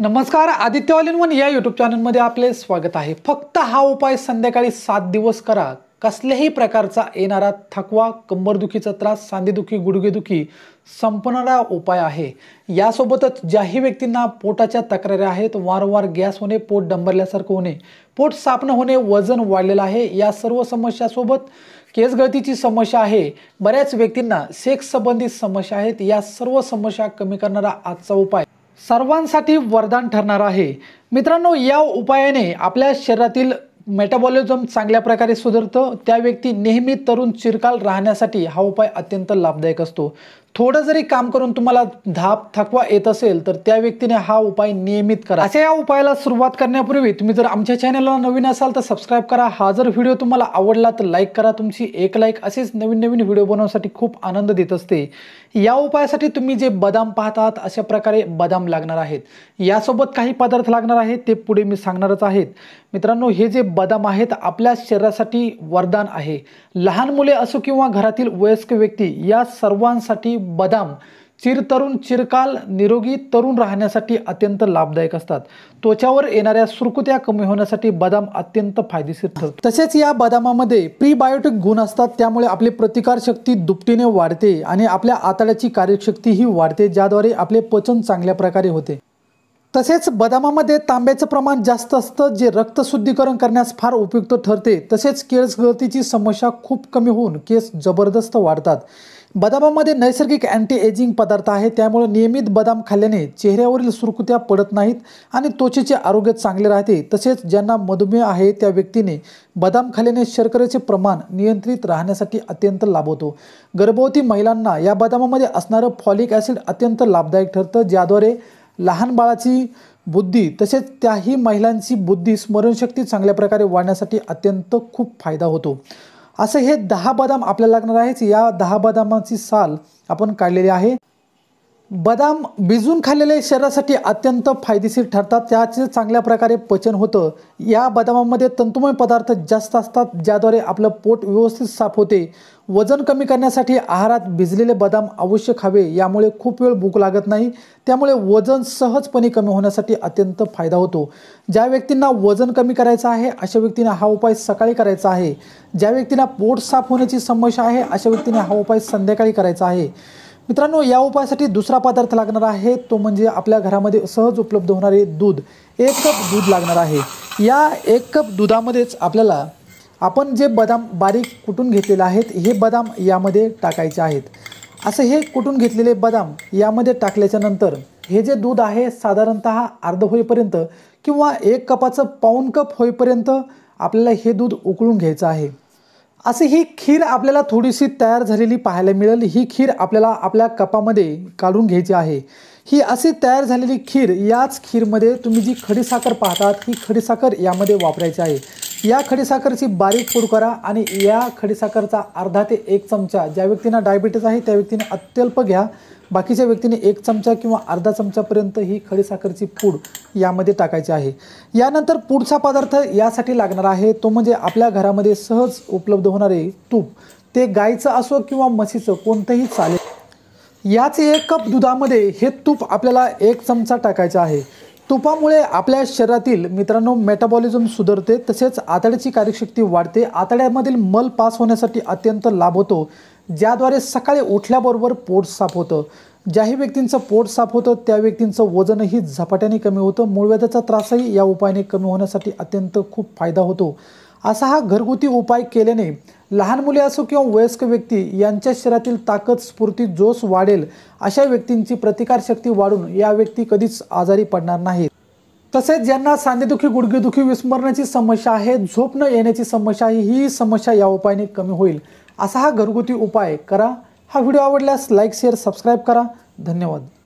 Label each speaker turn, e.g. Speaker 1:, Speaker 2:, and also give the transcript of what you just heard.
Speaker 1: नमस्कार आदित्य वन या यूट्यूब चॅनलमध्ये आपले स्वागत आहे फक्त हा उपाय संध्याकाळी सात दिवस करा कसल्याही प्रकारचा येणारा थकवा कंबरदुखीचा त्रास सांधेदुखी गुडघेदुखी संपणारा उपाय आहे यासोबतच ज्याही व्यक्तींना पोटाच्या तक्रारी आहेत वारंवार गॅस होणे पोट डंबरल्यासारखं होणे पोट सापणं होणे वजन वाढलेलं आहे या सर्व समस्यासोबत केस गळतीची समस्या आहे बऱ्याच व्यक्तींना सेक्स संबंधित समस्या आहेत या सर्व समस्या कमी करणारा आजचा उपाय सर्वांसाठी वरदान ठरणार आहे मित्रांनो या उपायाने आपल्या शरीरातील मेटाबॉलिझम चांगल्या प्रकारे सुधारतं त्या व्यक्ती नेहमी तरुण चिरकाल राहण्यासाठी हा उपाय अत्यंत लाभदायक असतो थोडं जरी काम करून तुम्हाला धाप थकवा येत असेल तर त्या व्यक्तीने हा उपाय नियमित करा अशा या उपायाला सुरुवात करण्यापूर्वी तुम्ही जर आमच्या चॅनलला नवीन असाल तर सबस्क्राईब करा हा जर व्हिडिओ तुम्हाला आवडला तर लाईक करा तुमची एक लाईक असेच नवीन नवीन व्हिडिओ बनवण्यासाठी खूप आनंद देत असते या उपायासाठी तुम्ही जे बदाम पाहत आहात अशा प्रकारे बदाम लागणार आहेत यासोबत काही पदार्थ लागणार आहेत ते पुढे मी सांगणारच आहेत मित्रांनो हे जे बदाम आहेत आपल्या शरीरासाठी वरदान आहे लहान मुले असो किंवा घरातील वयस्क व्यक्ती या सर्वांसाठी बदाम चिरतरुण चिरकाल निरोगी तरुण राहण्यासाठी अत्यंत लाभदायक असतात त्वचावर येणाऱ्या सुरकुत्या कमी होण्यासाठी बदाम अत्यंत फायदेशीर ठरतो तसेच या बदामामध्ये प्रीबायोटिक गुण असतात त्यामुळे आपली प्रतिकारशक्ती दुपटीने वाढते आणि आपल्या आतड्याची कार्यशक्तीही वाढते ज्याद्वारे आपले पचन चांगल्या प्रकारे होते तसेच बदामामध्ये तांब्याचं प्रमाण जास्त असतं जे रक्तशुद्धीकरण करण्यास फार उपयुक्त ठरते तसेच केस गळतीची समस्या खूप कमी होऊन केस जबरदस्त वाढतात बदामामध्ये नैसर्गिक अँटी एजिंग पदार्थ आहे त्यामुळे नियमित बदाम खाल्ल्याने चेहऱ्यावरील सुरकुत्या पडत नाहीत आणि त्वचेचे आरोग्य चांगले राहते तसेच ज्यांना मधुमेह आहे त्या व्यक्तीने बदाम खाल्ल्याने शर्करेचे प्रमाण नियंत्रित राहण्यासाठी अत्यंत लाभ होतो गर्भवती महिलांना या बदामामध्ये असणारं फॉलिक ॲसिड अत्यंत लाभदायक ठरतं ज्याद्वारे लहान बाळाची बुद्धी तसेच त्याही महिलांची बुद्धी स्मरणशक्ती चांगल्या प्रकारे वाढण्यासाठी अत्यंत खूप फायदा होतो असं हे दहा बदाम आपल्याला लागणार आहेच या दहा बदामाची साल आपण काढलेली आहे बदाम भिजून खाल्लेले शरीरासाठी अत्यंत फायदेशीर ठरतात त्याचे चांगल्या प्रकारे पचन होतं या बदामामध्ये तंतुमय पदार्थ जास्त असतात ज्याद्वारे आपलं पोट व्यवस्थित साफ होते वजन कमी करण्यासाठी आहारात भिजलेले बदाम अवश्य खावे यामुळे खूप वेळ भूक लागत नाही त्यामुळे वजन सहजपणे कमी होण्यासाठी अत्यंत फायदा होतो ज्या व्यक्तींना वजन कमी करायचं आहे अशा व्यक्तींना हा उपाय सकाळी करायचा आहे ज्या व्यक्तींना पोट साफ होण्याची समस्या आहे अशा व्यक्तींना हा उपाय संध्याकाळी करायचा आहे मित्रांनो या उपायासाठी दुसरा पदार्थ लागणार आहे तो म्हणजे आपल्या घरामध्ये सहज उपलब्ध होणारे दूध एक कप दूध लागणार आहे या एक कप दुधामध्येच आपल्याला आपण जे बदाम बारीक कुटून घेतलेले आहेत हे बदाम यामध्ये टाकायचे आहेत असे हे कुटून घेतलेले बदाम यामध्ये टाकल्याच्या नंतर हे जे दूध आहे साधारणत अर्ध होईपर्यंत किंवा एक कपाचं पाऊन कप होईपर्यंत आपल्याला हे दूध उकळून घ्यायचं आहे असे ही खीर आपल्याला थोडीशी तयार झालेली पाहायला मिळेल ही खीर आपल्याला आपल्या कपामध्ये काढून घ्यायची आहे ही अशी तयार झालेली खीर याच खीरमध्ये तुम्ही जी खडीसाखर पाहतात ही खडीसाखर यामध्ये वापरायची आहे या खडीसाखरची बारीक पूड करा आणि या खडीसाखरचा अर्धा ते एक चमचा ज्या व्यक्तींना डायबिटीज आहे त्या व्यक्तीने अत्यल्प घ्या बाकीच्या व्यक्तीने एक चमचा किंवा अर्धा चमचापर्यंत ही खडीसाखरची पूड यामध्ये टाकायची आहे यानंतर पुढचा पदार्थ यासाठी लागणार आहे तो म्हणजे आपल्या घरामध्ये सहज उपलब्ध होणारे तूप ते गायचं असो किंवा म्हशीचं कोणतंही चालेल याच एक कप दुधामध्ये हे तूप आपल्याला एक चमचा टाकायचं आहे तुपामुळे आपल्या शरीरातील मित्रांनो मेटाबॉलिझम सुधारते तसेच आतड्याची कार्यशक्ती वाढते आतड्यामधील मल पास होण्यासाठी अत्यंत लाभ होतो ज्याद्वारे सकाळी उठल्याबरोबर पोट साफ होतं ज्याही व्यक्तींचं पोट साफ होतं त्या व्यक्तींचं वजनही झपाट्याने कमी होतं मूळव्याधाचा त्रासही या उपायाने कमी होण्यासाठी अत्यंत खूप फायदा होतो असा हा घरगुती उपाय केल्याने लहान मुले असो किंवा वयस्क व्यक्ती यांच्या शरीरातील ताकद स्फूर्ती जोश वाढेल अशा व्यक्तींची प्रतिकारशक्ती वाढून या व्यक्ती कधीच आजारी पडणार नाहीत तसेच ज्यांना सांधेदुखी गुडघेदुखी विस्मरणाची समस्या आहे झोप न येण्याची समस्या आहे ही समस्या या उपायाने कमी होईल असा हा घरगुती उपाय करा हा व्हिडिओ आवडल्यास लाईक शेअर सबस्क्राईब करा धन्यवाद